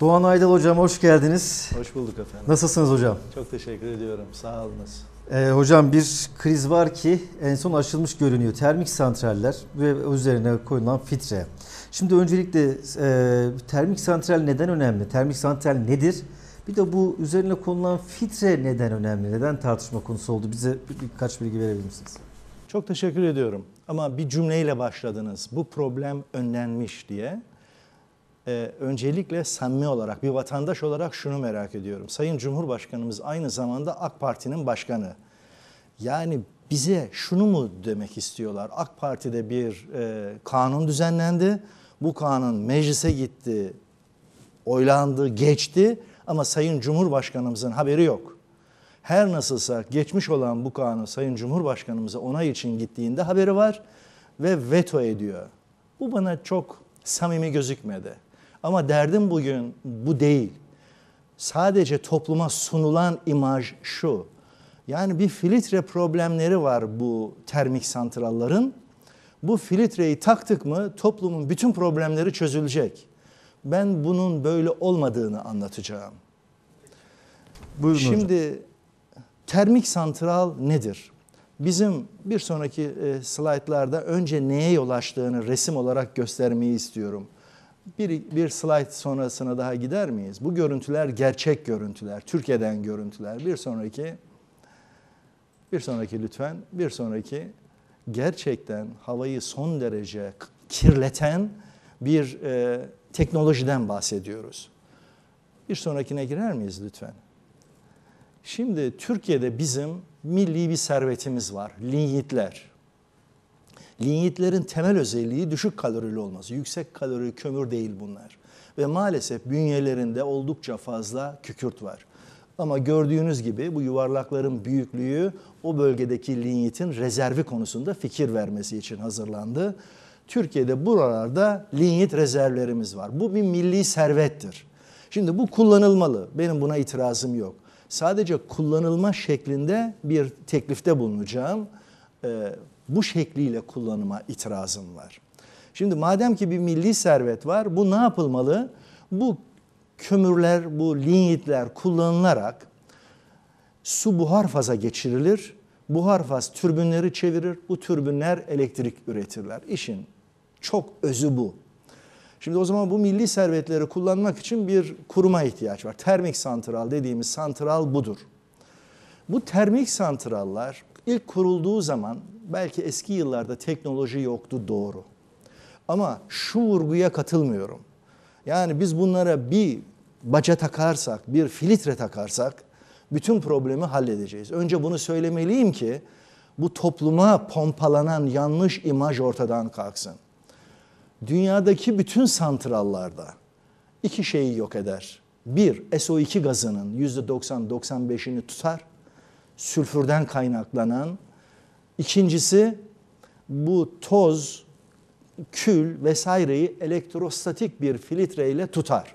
Doğan Aydal Hocam hoş geldiniz. Hoş bulduk efendim. Nasılsınız hocam? Çok teşekkür ediyorum. Sağ olunuz. Ee, hocam bir kriz var ki en son aşılmış görünüyor. Termik santraller ve üzerine koyulan fitre. Şimdi öncelikle e, termik santral neden önemli? Termik santral nedir? Bir de bu üzerine konulan fitre neden önemli? Neden tartışma konusu oldu? Bize birkaç bilgi verebilir misiniz? Çok teşekkür ediyorum. Ama bir cümleyle başladınız. Bu problem önlenmiş diye e, öncelikle samimi olarak bir vatandaş olarak şunu merak ediyorum. Sayın Cumhurbaşkanımız aynı zamanda AK Parti'nin başkanı. Yani bize şunu mu demek istiyorlar? AK Parti'de bir e, kanun düzenlendi. Bu kanun meclise gitti, oylandı, geçti ama Sayın Cumhurbaşkanımızın haberi yok. Her nasılsa geçmiş olan bu kanun Sayın Cumhurbaşkanımıza onay için gittiğinde haberi var ve veto ediyor. Bu bana çok samimi gözükmedi. Ama derdim bugün bu değil. Sadece topluma sunulan imaj şu. Yani bir filtre problemleri var bu termik santralların. Bu filtreyi taktık mı toplumun bütün problemleri çözülecek. Ben bunun böyle olmadığını anlatacağım. Buyurun Şimdi hocam. termik santral nedir? Bizim bir sonraki e, slaytlarda önce neye yol açtığını resim olarak göstermeyi istiyorum bir, bir slide sonrasına daha gider miyiz? Bu görüntüler gerçek görüntüler, Türkiye'den görüntüler. Bir sonraki, bir sonraki lütfen, bir sonraki gerçekten havayı son derece kirleten bir e, teknolojiden bahsediyoruz. Bir sonrakine girer miyiz lütfen? Şimdi Türkiye'de bizim milli bir servetimiz var, linyitler. Linyitlerin temel özelliği düşük kalorili olması. Yüksek kalorili kömür değil bunlar. Ve maalesef bünyelerinde oldukça fazla kükürt var. Ama gördüğünüz gibi bu yuvarlakların büyüklüğü o bölgedeki linyitin rezervi konusunda fikir vermesi için hazırlandı. Türkiye'de buralarda linyit rezervlerimiz var. Bu bir milli servettir. Şimdi bu kullanılmalı. Benim buna itirazım yok. Sadece kullanılma şeklinde bir teklifte bulunacağım. Ee, bu şekliyle kullanıma itirazım var. Şimdi madem ki bir milli servet var bu ne yapılmalı? Bu kömürler, bu linyitler kullanılarak su buhar faza geçirilir. Buhar faz türbünleri çevirir. Bu türbünler elektrik üretirler. İşin çok özü bu. Şimdi o zaman bu milli servetleri kullanmak için bir kuruma ihtiyaç var. Termik santral dediğimiz santral budur. Bu termik santrallar İlk kurulduğu zaman belki eski yıllarda teknoloji yoktu doğru. Ama şu vurguya katılmıyorum. Yani biz bunlara bir baca takarsak, bir filtre takarsak bütün problemi halledeceğiz. Önce bunu söylemeliyim ki bu topluma pompalanan yanlış imaj ortadan kalksın. Dünyadaki bütün santrallarda iki şeyi yok eder. Bir, SO2 gazının %90-95'ini tutar sülfürden kaynaklanan. İkincisi bu toz, kül vesaireyi elektrostatik bir filtreyle tutar.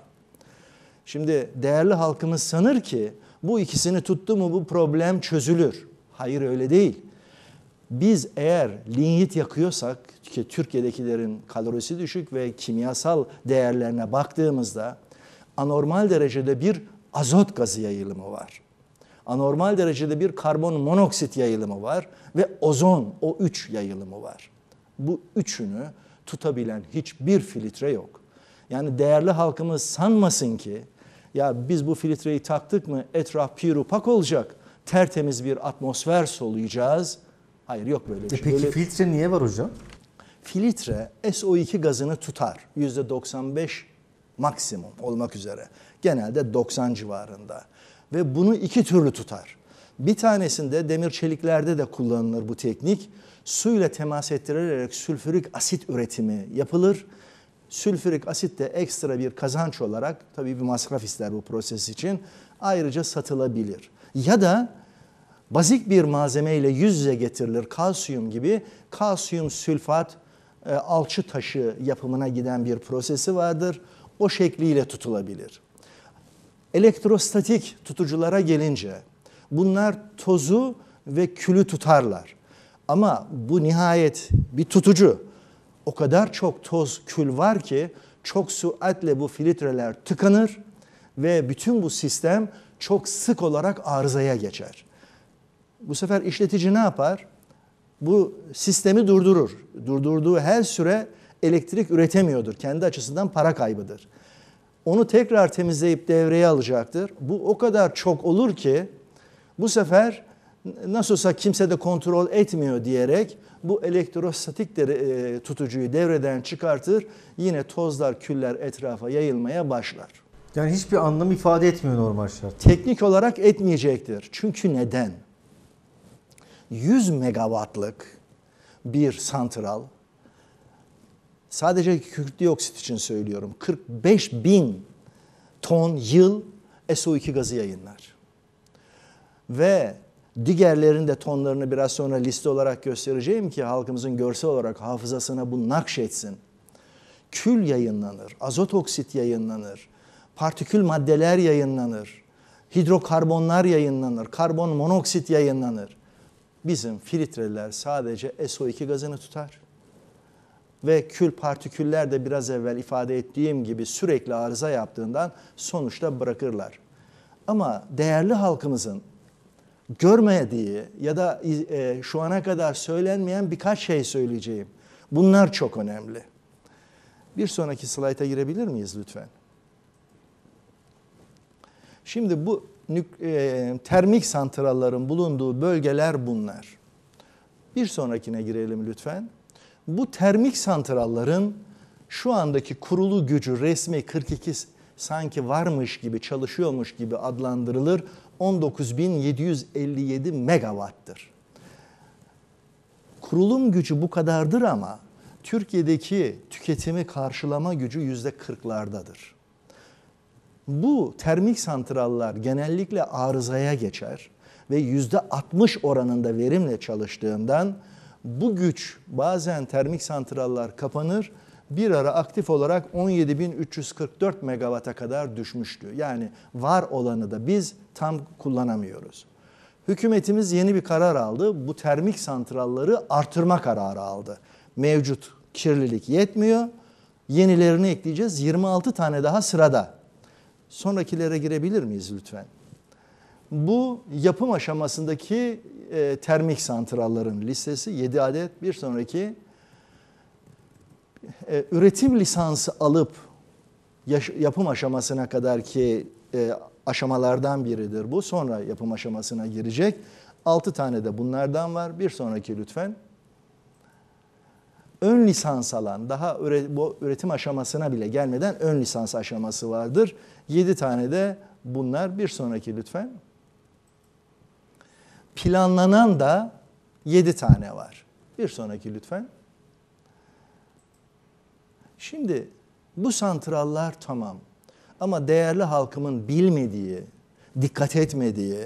Şimdi değerli halkımız sanır ki bu ikisini tuttu mu bu problem çözülür. Hayır öyle değil. Biz eğer linyit yakıyorsak ki Türkiye'dekilerin kalorisi düşük ve kimyasal değerlerine baktığımızda anormal derecede bir azot gazı yayılımı var anormal derecede bir karbon monoksit yayılımı var ve ozon o üç yayılımı var. Bu üçünü tutabilen hiçbir filtre yok. Yani değerli halkımız sanmasın ki ya biz bu filtreyi taktık mı etraf pirupak olacak, tertemiz bir atmosfer soluyacağız. Hayır yok böyle bir e şey. E peki böyle... filtre niye var hocam? Filtre SO2 gazını tutar. %95 maksimum olmak üzere. Genelde 90 civarında ve bunu iki türlü tutar. Bir tanesinde demir çeliklerde de kullanılır bu teknik. Suyla temas ettirilerek sülfürik asit üretimi yapılır. Sülfürik asit de ekstra bir kazanç olarak tabii bir masraf ister bu proses için ayrıca satılabilir. Ya da bazik bir malzeme ile yüz yüze getirilir kalsiyum gibi kalsiyum sülfat e, alçı taşı yapımına giden bir prosesi vardır. O şekliyle tutulabilir. Elektrostatik tutuculara gelince bunlar tozu ve külü tutarlar. Ama bu nihayet bir tutucu. O kadar çok toz, kül var ki çok süatle bu filtreler tıkanır ve bütün bu sistem çok sık olarak arızaya geçer. Bu sefer işletici ne yapar? Bu sistemi durdurur. Durdurduğu her süre elektrik üretemiyordur. Kendi açısından para kaybıdır onu tekrar temizleyip devreye alacaktır. Bu o kadar çok olur ki bu sefer nasıl olsa kimse de kontrol etmiyor diyerek bu elektrostatik de, e, tutucuyu devreden çıkartır. Yine tozlar, küller etrafa yayılmaya başlar. Yani hiçbir anlam ifade etmiyor normal şart. Teknik olarak etmeyecektir. Çünkü neden? 100 megawattlık bir santral sadece kükürt dioksit için söylüyorum 45 bin ton yıl SO2 gazı yayınlar. Ve diğerlerinin de tonlarını biraz sonra liste olarak göstereceğim ki halkımızın görsel olarak hafızasına bu nakşetsin. Kül yayınlanır, azot oksit yayınlanır, partikül maddeler yayınlanır, hidrokarbonlar yayınlanır, karbon monoksit yayınlanır. Bizim filtreler sadece SO2 gazını tutar ve kül partiküller de biraz evvel ifade ettiğim gibi sürekli arıza yaptığından sonuçta bırakırlar. Ama değerli halkımızın görmediği ya da e, şu ana kadar söylenmeyen birkaç şey söyleyeceğim. Bunlar çok önemli. Bir sonraki slayta girebilir miyiz lütfen? Şimdi bu e, termik santralların bulunduğu bölgeler bunlar. Bir sonrakine girelim lütfen bu termik santralların şu andaki kurulu gücü resmi 42 sanki varmış gibi çalışıyormuş gibi adlandırılır 19.757 megawatt'tır. Kurulum gücü bu kadardır ama Türkiye'deki tüketimi karşılama gücü yüzde 40'lardadır. Bu termik santrallar genellikle arızaya geçer ve yüzde 60 oranında verimle çalıştığından bu güç bazen termik santrallar kapanır, bir ara aktif olarak 17.344 megawata kadar düşmüştü. Yani var olanı da biz tam kullanamıyoruz. Hükümetimiz yeni bir karar aldı. Bu termik santralları artırma kararı aldı. Mevcut kirlilik yetmiyor. Yenilerini ekleyeceğiz. 26 tane daha sırada. Sonrakilere girebilir miyiz lütfen? Bu yapım aşamasındaki e, termik santralların listesi 7 adet. Bir sonraki e, üretim lisansı alıp yaş- yapım aşamasına kadar ki e, aşamalardan biridir bu. Sonra yapım aşamasına girecek. 6 tane de bunlardan var. Bir sonraki lütfen. Ön lisans alan, daha üre, bu üretim aşamasına bile gelmeden ön lisans aşaması vardır. 7 tane de bunlar. Bir sonraki lütfen planlanan da 7 tane var. Bir sonraki lütfen. Şimdi bu santrallar tamam ama değerli halkımın bilmediği, dikkat etmediği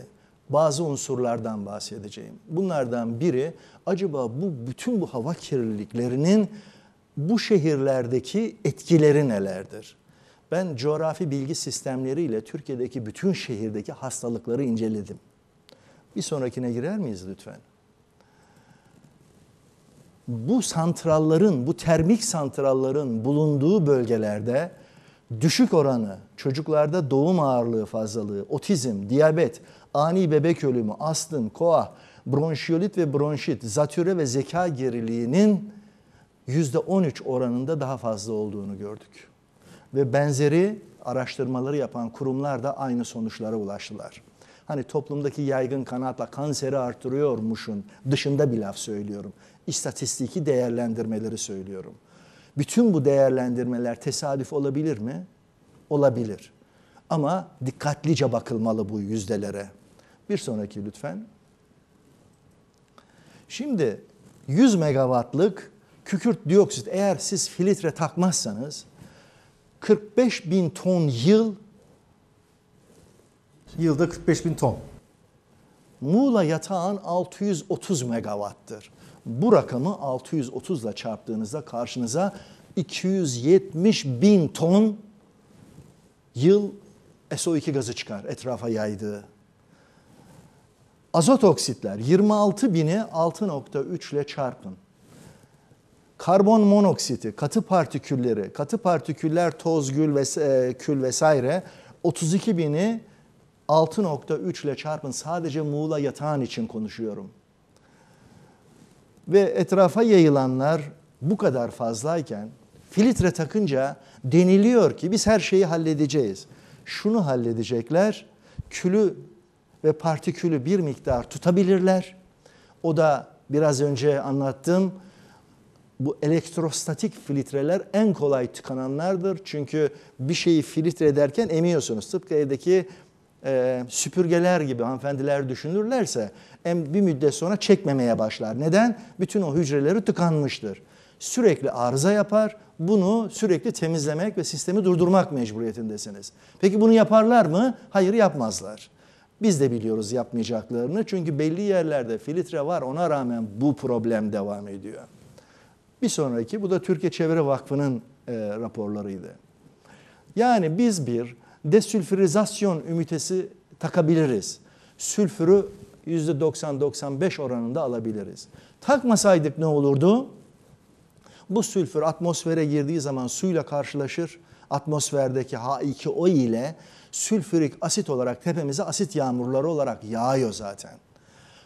bazı unsurlardan bahsedeceğim. Bunlardan biri acaba bu bütün bu hava kirliliklerinin bu şehirlerdeki etkileri nelerdir? Ben coğrafi bilgi sistemleriyle Türkiye'deki bütün şehirdeki hastalıkları inceledim. Bir sonrakine girer miyiz lütfen? Bu santralların, bu termik santralların bulunduğu bölgelerde düşük oranı, çocuklarda doğum ağırlığı fazlalığı, otizm, diyabet, ani bebek ölümü, astım, koa, bronşiyolit ve bronşit, zatüre ve zeka geriliğinin %13 oranında daha fazla olduğunu gördük. Ve benzeri araştırmaları yapan kurumlar da aynı sonuçlara ulaştılar. Hani toplumdaki yaygın kanatla kanseri artırıyormuşun dışında bir laf söylüyorum. İstatistiki değerlendirmeleri söylüyorum. Bütün bu değerlendirmeler tesadüf olabilir mi? Olabilir. Ama dikkatlice bakılmalı bu yüzdelere. Bir sonraki lütfen. Şimdi 100 megawattlık kükürt dioksit eğer siz filtre takmazsanız 45 bin ton yıl Yılda 45 bin ton. Muğla yatağın 630 megawattır. Bu rakamı 630 ile çarptığınızda karşınıza 270 bin ton yıl SO2 gazı çıkar etrafa yaydığı. Azot oksitler 26 bini 6.3 ile çarpın. Karbon monoksiti, katı partikülleri, katı partiküller toz, gül ve kül vesaire 32 bini 6.3 ile çarpın sadece Muğla yatağın için konuşuyorum. Ve etrafa yayılanlar bu kadar fazlayken filtre takınca deniliyor ki biz her şeyi halledeceğiz. Şunu halledecekler, külü ve partikülü bir miktar tutabilirler. O da biraz önce anlattığım bu elektrostatik filtreler en kolay tıkananlardır. Çünkü bir şeyi filtre ederken emiyorsunuz. Tıpkı evdeki e, süpürgeler gibi hanımefendiler düşünürlerse en bir müddet sonra çekmemeye başlar. Neden? Bütün o hücreleri tıkanmıştır. Sürekli arıza yapar. Bunu sürekli temizlemek ve sistemi durdurmak mecburiyetindesiniz. Peki bunu yaparlar mı? Hayır yapmazlar. Biz de biliyoruz yapmayacaklarını. Çünkü belli yerlerde filtre var ona rağmen bu problem devam ediyor. Bir sonraki bu da Türkiye Çevre Vakfı'nın e, raporlarıydı. Yani biz bir desülfürizasyon ümitesi takabiliriz. Sülfürü %90-95 oranında alabiliriz. Takmasaydık ne olurdu? Bu sülfür atmosfere girdiği zaman suyla karşılaşır. Atmosferdeki H2O ile sülfürik asit olarak tepemize asit yağmurları olarak yağıyor zaten.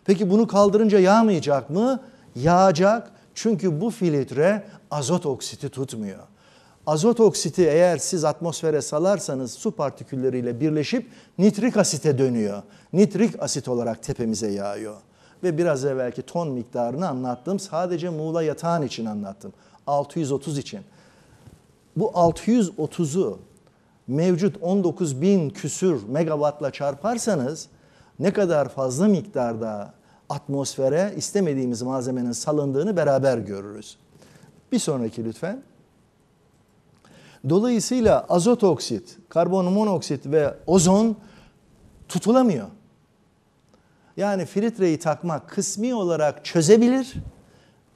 Peki bunu kaldırınca yağmayacak mı? Yağacak. Çünkü bu filtre azot oksiti tutmuyor. Azot oksiti eğer siz atmosfere salarsanız su partikülleriyle birleşip nitrik asite dönüyor. Nitrik asit olarak tepemize yağıyor. Ve biraz evvelki ton miktarını anlattım. Sadece Muğla yatağın için anlattım. 630 için. Bu 630'u mevcut 19 bin küsür megawattla çarparsanız ne kadar fazla miktarda atmosfere istemediğimiz malzemenin salındığını beraber görürüz. Bir sonraki lütfen. Dolayısıyla azot oksit, karbon monoksit ve ozon tutulamıyor. Yani filtreyi takmak kısmi olarak çözebilir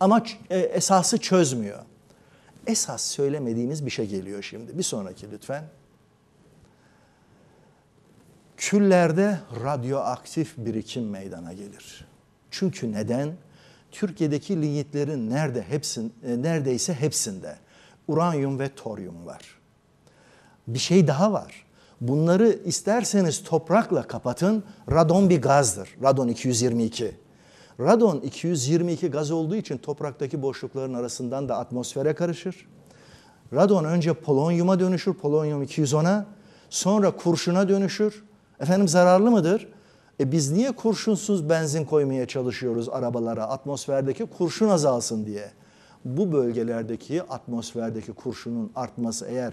ama e, esası çözmüyor. Esas söylemediğimiz bir şey geliyor şimdi. Bir sonraki lütfen. Küllerde radyoaktif birikim meydana gelir. Çünkü neden? Türkiye'deki linyitlerin nerede hepsin, e, neredeyse hepsinde uranyum ve toryum var. Bir şey daha var. Bunları isterseniz toprakla kapatın. Radon bir gazdır. Radon 222. Radon 222 gaz olduğu için topraktaki boşlukların arasından da atmosfere karışır. Radon önce polonyuma dönüşür, polonyum 210'a, sonra kurşuna dönüşür. Efendim zararlı mıdır? E biz niye kurşunsuz benzin koymaya çalışıyoruz arabalara atmosferdeki kurşun azalsın diye? bu bölgelerdeki atmosferdeki kurşunun artması eğer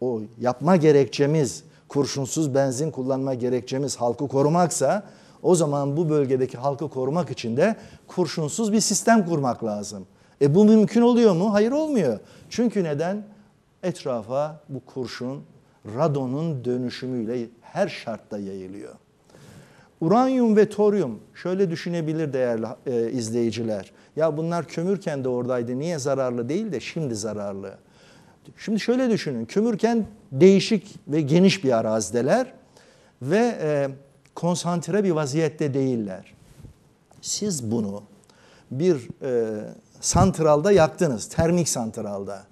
o yapma gerekçemiz kurşunsuz benzin kullanma gerekçemiz halkı korumaksa o zaman bu bölgedeki halkı korumak için de kurşunsuz bir sistem kurmak lazım. E bu mümkün oluyor mu? Hayır olmuyor. Çünkü neden? Etrafa bu kurşun radonun dönüşümüyle her şartta yayılıyor. Uranyum ve toryum şöyle düşünebilir değerli e, izleyiciler. Ya bunlar kömürken de oradaydı niye zararlı değil de şimdi zararlı. Şimdi şöyle düşünün kömürken değişik ve geniş bir arazideler ve e, konsantre bir vaziyette değiller. Siz bunu bir e, santralda yaktınız, termik santralda.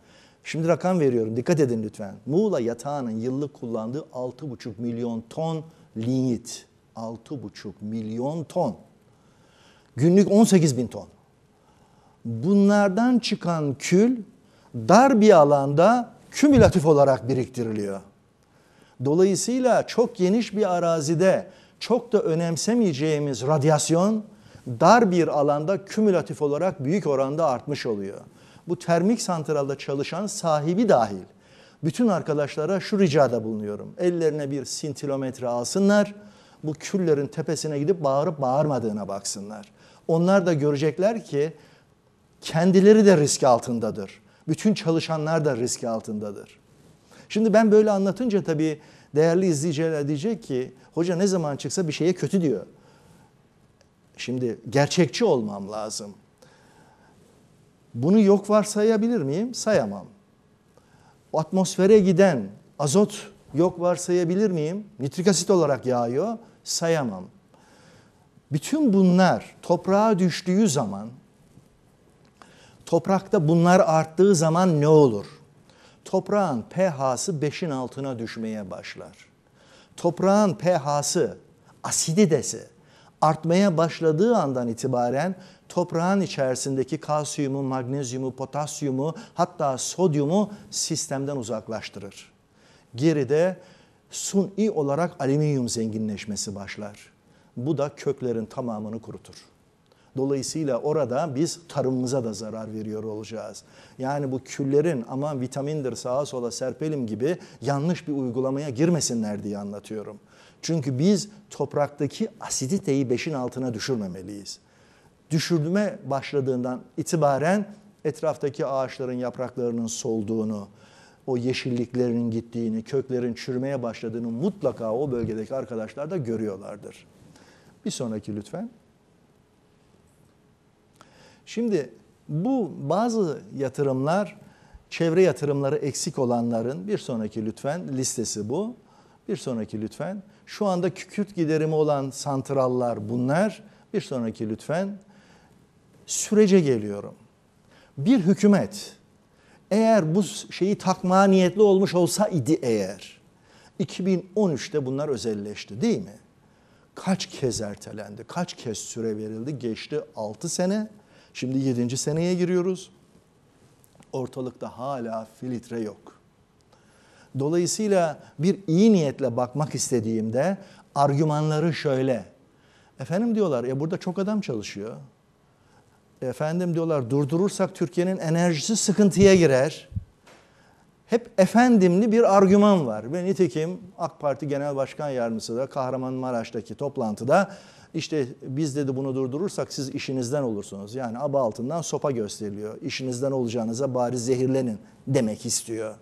Şimdi rakam veriyorum, dikkat edin lütfen. Muğla yatağının yıllık kullandığı 6,5 milyon ton lignit. 6,5 milyon ton. Günlük 18 bin ton. Bunlardan çıkan kül dar bir alanda kümülatif olarak biriktiriliyor. Dolayısıyla çok geniş bir arazide çok da önemsemeyeceğimiz radyasyon dar bir alanda kümülatif olarak büyük oranda artmış oluyor. Bu termik santralda çalışan sahibi dahil bütün arkadaşlara şu ricada bulunuyorum. Ellerine bir sintilometre alsınlar bu küllerin tepesine gidip bağırıp bağırmadığına baksınlar. Onlar da görecekler ki kendileri de risk altındadır. Bütün çalışanlar da risk altındadır. Şimdi ben böyle anlatınca tabii değerli izleyiciler diyecek ki hoca ne zaman çıksa bir şeye kötü diyor. Şimdi gerçekçi olmam lazım. Bunu yok varsayabilir miyim? Sayamam. O atmosfere giden azot Yok varsayabilir miyim? Nitrik asit olarak yağıyor. Sayamam. Bütün bunlar toprağa düştüğü zaman, toprakta bunlar arttığı zaman ne olur? Toprağın pH'sı 5'in altına düşmeye başlar. Toprağın pH'sı, asiditesi artmaya başladığı andan itibaren toprağın içerisindeki kalsiyumu, magnezyumu, potasyumu hatta sodyumu sistemden uzaklaştırır geride suni olarak alüminyum zenginleşmesi başlar. Bu da köklerin tamamını kurutur. Dolayısıyla orada biz tarımımıza da zarar veriyor olacağız. Yani bu küllerin aman vitamindir sağa sola serpelim gibi yanlış bir uygulamaya girmesinler diye anlatıyorum. Çünkü biz topraktaki asiditeyi beşin altına düşürmemeliyiz. Düşürme başladığından itibaren etraftaki ağaçların yapraklarının solduğunu, o yeşilliklerin gittiğini, köklerin çürümeye başladığını mutlaka o bölgedeki arkadaşlar da görüyorlardır. Bir sonraki lütfen. Şimdi bu bazı yatırımlar çevre yatırımları eksik olanların bir sonraki lütfen listesi bu. Bir sonraki lütfen. Şu anda kükürt giderimi olan santrallar bunlar. Bir sonraki lütfen. Sürece geliyorum. Bir hükümet eğer bu şeyi takma niyetli olmuş olsa idi eğer, 2013'te bunlar özelleşti değil mi? Kaç kez ertelendi, kaç kez süre verildi? Geçti 6 sene, şimdi 7. seneye giriyoruz. Ortalıkta hala filtre yok. Dolayısıyla bir iyi niyetle bakmak istediğimde argümanları şöyle. Efendim diyorlar ya burada çok adam çalışıyor. Efendim diyorlar durdurursak Türkiye'nin enerjisi sıkıntıya girer. Hep efendimli bir argüman var. Ve nitekim AK Parti Genel Başkan Yardımcısı da Kahramanmaraş'taki toplantıda işte biz dedi bunu durdurursak siz işinizden olursunuz. Yani aba altından sopa gösteriliyor. İşinizden olacağınıza bari zehirlenin demek istiyor.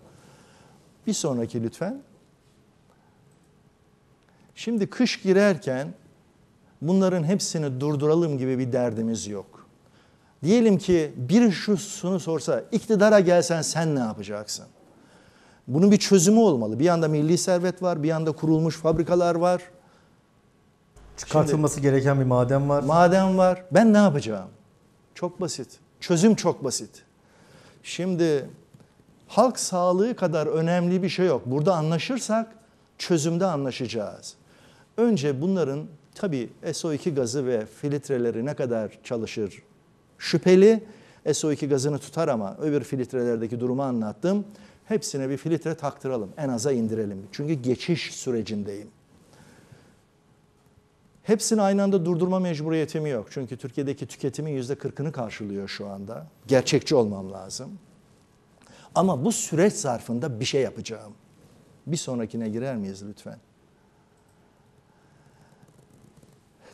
Bir sonraki lütfen. Şimdi kış girerken bunların hepsini durduralım gibi bir derdimiz yok. Diyelim ki bir şunu sorsa iktidara gelsen sen ne yapacaksın? Bunun bir çözümü olmalı. Bir yanda milli servet var, bir yanda kurulmuş fabrikalar var. Çıkartılması Şimdi, gereken bir maden var. Maden var. Ben ne yapacağım? Çok basit. Çözüm çok basit. Şimdi halk sağlığı kadar önemli bir şey yok. Burada anlaşırsak çözümde anlaşacağız. Önce bunların tabii SO2 gazı ve filtreleri ne kadar çalışır şüpheli SO2 gazını tutar ama öbür filtrelerdeki durumu anlattım. Hepsine bir filtre taktıralım, en aza indirelim. Çünkü geçiş sürecindeyim. Hepsini aynı anda durdurma mecburiyetimi yok. Çünkü Türkiye'deki tüketimin yüzde %40'ını karşılıyor şu anda. Gerçekçi olmam lazım. Ama bu süreç zarfında bir şey yapacağım. Bir sonrakine girer miyiz lütfen?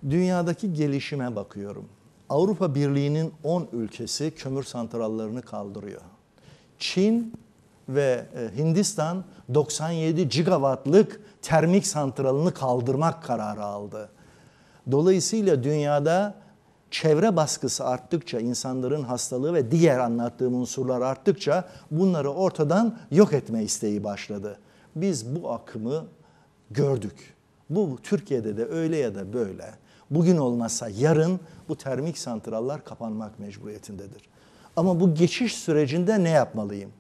Dünyadaki gelişime bakıyorum. Avrupa Birliği'nin 10 ülkesi kömür santrallarını kaldırıyor. Çin ve e, Hindistan 97 gigawattlık termik santralını kaldırmak kararı aldı. Dolayısıyla dünyada çevre baskısı arttıkça, insanların hastalığı ve diğer anlattığım unsurlar arttıkça bunları ortadan yok etme isteği başladı. Biz bu akımı gördük. Bu Türkiye'de de öyle ya da böyle bugün olmazsa yarın bu termik santrallar kapanmak mecburiyetindedir. Ama bu geçiş sürecinde ne yapmalıyım?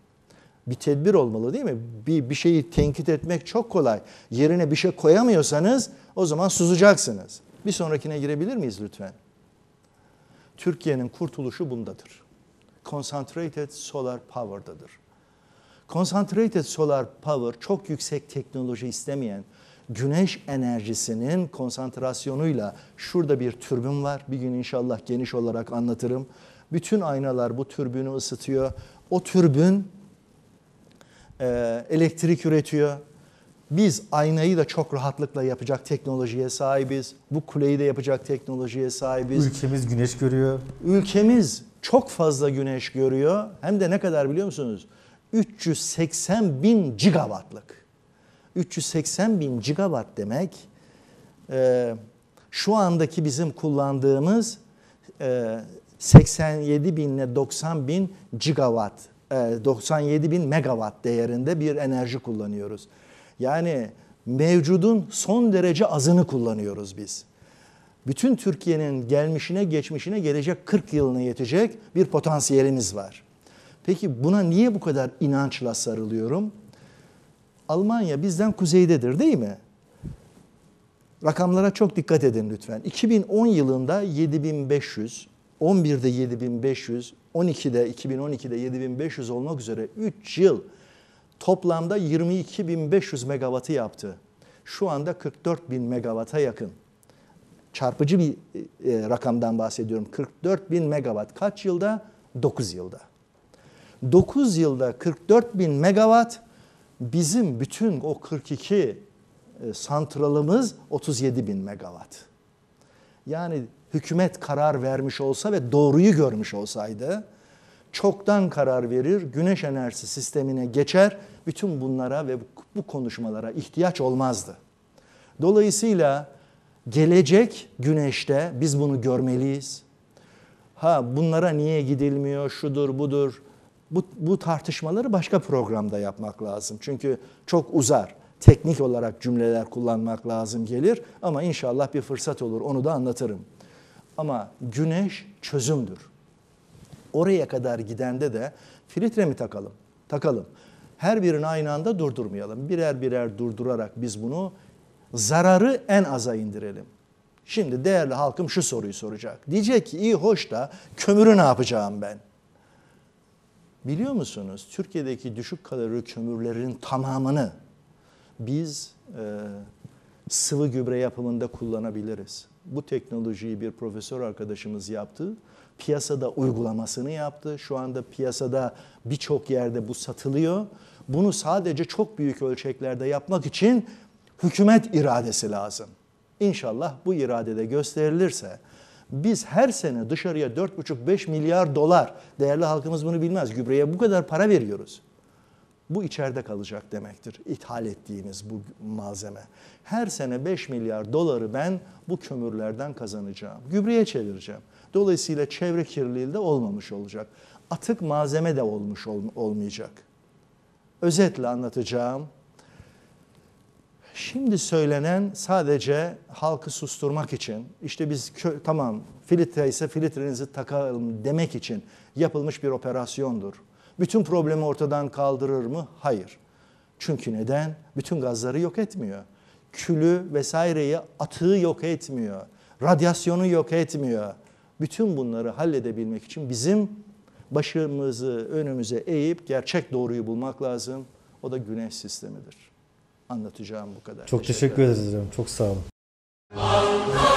Bir tedbir olmalı değil mi? Bir, bir şeyi tenkit etmek çok kolay. Yerine bir şey koyamıyorsanız o zaman susacaksınız. Bir sonrakine girebilir miyiz lütfen? Türkiye'nin kurtuluşu bundadır. Concentrated Solar Power'dadır. Concentrated Solar Power çok yüksek teknoloji istemeyen, güneş enerjisinin konsantrasyonuyla şurada bir türbün var. Bir gün inşallah geniş olarak anlatırım. Bütün aynalar bu türbünü ısıtıyor. O türbün e, elektrik üretiyor. Biz aynayı da çok rahatlıkla yapacak teknolojiye sahibiz. Bu kuleyi de yapacak teknolojiye sahibiz. Ülkemiz güneş görüyor. Ülkemiz çok fazla güneş görüyor. Hem de ne kadar biliyor musunuz? 380 bin gigawattlık. 380 bin gigawatt demek e, şu andaki bizim kullandığımız e, 87 bin ile 90 bin gigawatt, e, 97 bin megawatt değerinde bir enerji kullanıyoruz. Yani mevcudun son derece azını kullanıyoruz biz. Bütün Türkiye'nin gelmişine, geçmişine, gelecek 40 yılına yetecek bir potansiyelimiz var. Peki buna niye bu kadar inançla sarılıyorum? Almanya bizden kuzeydedir değil mi? Rakamlara çok dikkat edin lütfen. 2010 yılında 7500, 11'de 7500, 12'de 2012'de 7500 olmak üzere 3 yıl toplamda 22500 megawattı yaptı. Şu anda 44000 megawata yakın. Çarpıcı bir e, e rakamdan bahsediyorum. 44000 megawatt kaç yılda? 9 yılda. 9 yılda 44 bin megawatt Bizim bütün o 42 e, santralımız 37 bin megawatt. Yani hükümet karar vermiş olsa ve doğruyu görmüş olsaydı çoktan karar verir, güneş enerjisi sistemine geçer, bütün bunlara ve bu konuşmalara ihtiyaç olmazdı. Dolayısıyla gelecek güneşte biz bunu görmeliyiz. Ha bunlara niye gidilmiyor, şudur budur bu, bu tartışmaları başka programda yapmak lazım. Çünkü çok uzar. Teknik olarak cümleler kullanmak lazım gelir ama inşallah bir fırsat olur onu da anlatırım. Ama güneş çözümdür. Oraya kadar gidende de filtre mi takalım? Takalım. Her birini aynı anda durdurmayalım. Birer birer durdurarak biz bunu zararı en aza indirelim. Şimdi değerli halkım şu soruyu soracak. Diyecek ki iyi hoş da kömürü ne yapacağım ben? Biliyor musunuz Türkiye'deki düşük kalori kömürlerin tamamını biz e, sıvı gübre yapımında kullanabiliriz. Bu teknolojiyi bir profesör arkadaşımız yaptı. Piyasada uygulamasını yaptı. Şu anda piyasada birçok yerde bu satılıyor. Bunu sadece çok büyük ölçeklerde yapmak için hükümet iradesi lazım. İnşallah bu iradede gösterilirse biz her sene dışarıya 4,5-5 milyar dolar, değerli halkımız bunu bilmez, gübreye bu kadar para veriyoruz. Bu içeride kalacak demektir ithal ettiğimiz bu malzeme. Her sene 5 milyar doları ben bu kömürlerden kazanacağım. Gübreye çevireceğim. Dolayısıyla çevre kirliliği de olmamış olacak. Atık malzeme de olmuş olmayacak. Özetle anlatacağım Şimdi söylenen sadece halkı susturmak için, işte biz kö- tamam filtre ise filtrenizi takalım demek için yapılmış bir operasyondur. Bütün problemi ortadan kaldırır mı? Hayır. Çünkü neden? Bütün gazları yok etmiyor. Külü vesaireyi, atığı yok etmiyor. Radyasyonu yok etmiyor. Bütün bunları halledebilmek için bizim başımızı önümüze eğip gerçek doğruyu bulmak lazım. O da güneş sistemidir. Anlatacağım bu kadar. Çok teşekkür, teşekkür ederiz hocam. Çok sağ olun. Allah!